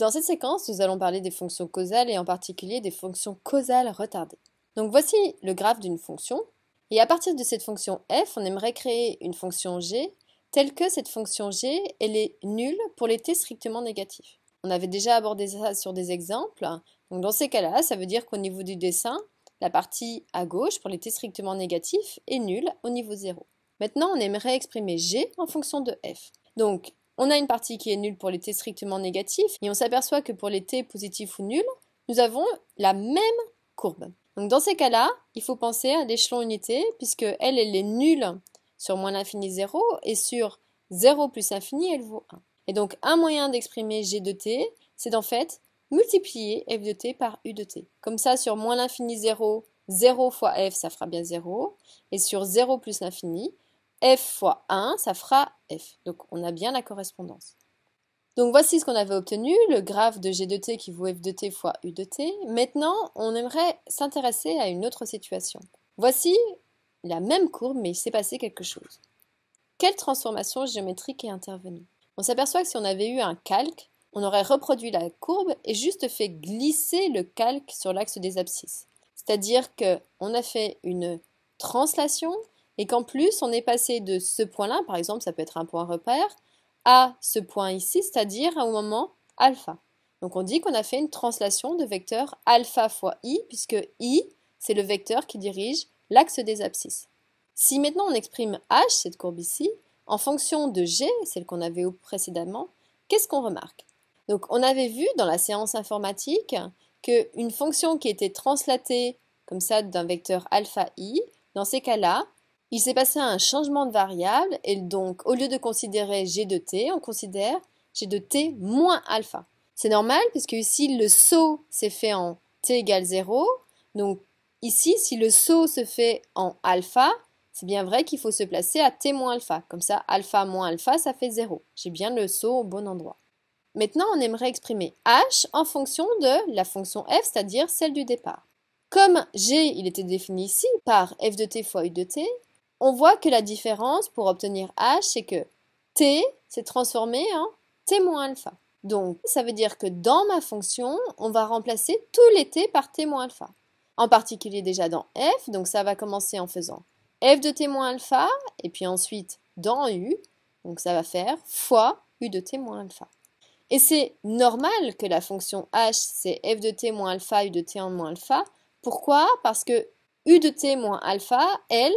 Dans cette séquence, nous allons parler des fonctions causales et en particulier des fonctions causales retardées. Donc voici le graphe d'une fonction. Et à partir de cette fonction f, on aimerait créer une fonction g telle que cette fonction g, elle est nulle pour les t strictement négatifs. On avait déjà abordé ça sur des exemples. Donc dans ces cas-là, ça veut dire qu'au niveau du dessin, la partie à gauche pour les t strictement négatifs est nulle au niveau 0. Maintenant, on aimerait exprimer g en fonction de f. Donc on a une partie qui est nulle pour les t strictement négatifs et on s'aperçoit que pour les t positifs ou nuls, nous avons la même courbe. Donc dans ces cas-là, il faut penser à l'échelon unité puisque elle, est nulle sur moins l'infini 0 et sur 0 plus l'infini, elle vaut 1. Et donc un moyen d'exprimer g de t, c'est d'en fait multiplier f de t par u de t. Comme ça, sur moins l'infini 0, 0 fois f, ça fera bien 0. Et sur 0 plus l'infini, f fois 1, ça fera f. Donc on a bien la correspondance. Donc voici ce qu'on avait obtenu, le graphe de g de t qui vaut f de t fois u de t. Maintenant, on aimerait s'intéresser à une autre situation. Voici la même courbe, mais il s'est passé quelque chose. Quelle transformation géométrique est intervenue On s'aperçoit que si on avait eu un calque, on aurait reproduit la courbe et juste fait glisser le calque sur l'axe des abscisses. C'est-à-dire qu'on a fait une translation et qu'en plus on est passé de ce point-là, par exemple ça peut être un point repère, à ce point ici, c'est-à-dire au moment alpha. Donc on dit qu'on a fait une translation de vecteur alpha fois i, puisque i, c'est le vecteur qui dirige l'axe des abscisses. Si maintenant on exprime h, cette courbe ici, en fonction de g, celle qu'on avait précédemment, qu'est-ce qu'on remarque Donc on avait vu dans la séance informatique qu'une fonction qui était translatée comme ça d'un vecteur alpha i, dans ces cas-là, il s'est passé un changement de variable et donc au lieu de considérer g de t, on considère g de t moins alpha. C'est normal puisque ici le saut s'est fait en t égale 0. Donc ici, si le saut se fait en alpha, c'est bien vrai qu'il faut se placer à t moins alpha. Comme ça, alpha moins alpha, ça fait 0. J'ai bien le saut au bon endroit. Maintenant, on aimerait exprimer h en fonction de la fonction f, c'est-à-dire celle du départ. Comme g, il était défini ici par f de t fois u de t, on voit que la différence pour obtenir h, c'est que t s'est transformé en t alpha. Donc, ça veut dire que dans ma fonction, on va remplacer tous les t par t alpha. En particulier déjà dans f, donc ça va commencer en faisant f de t alpha, et puis ensuite dans u, donc ça va faire fois u de t alpha. Et c'est normal que la fonction h, c'est f de t alpha, u de t moins alpha. Pourquoi Parce que u de t moins alpha, elle,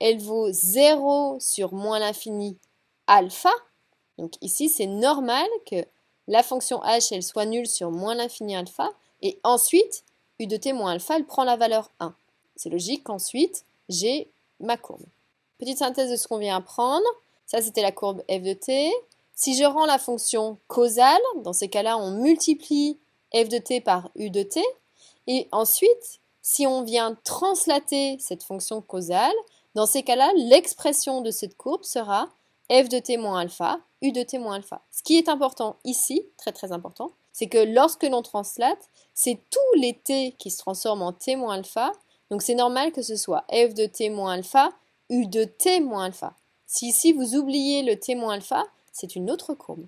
elle vaut 0 sur moins l'infini alpha. Donc ici, c'est normal que la fonction h, elle soit nulle sur moins l'infini alpha. Et ensuite, u de t moins alpha, elle prend la valeur 1. C'est logique qu'ensuite, j'ai ma courbe. Petite synthèse de ce qu'on vient apprendre. Ça, c'était la courbe f de t. Si je rends la fonction causale, dans ces cas-là, on multiplie f de t par u de t. Et ensuite, si on vient translater cette fonction causale, dans ces cas-là, l'expression de cette courbe sera f de t moins alpha, u de t moins alpha. Ce qui est important ici, très très important, c'est que lorsque l'on translate, c'est tous les t qui se transforment en t moins alpha, donc c'est normal que ce soit f de t moins alpha, u de t moins alpha. Si ici vous oubliez le t moins alpha, c'est une autre courbe.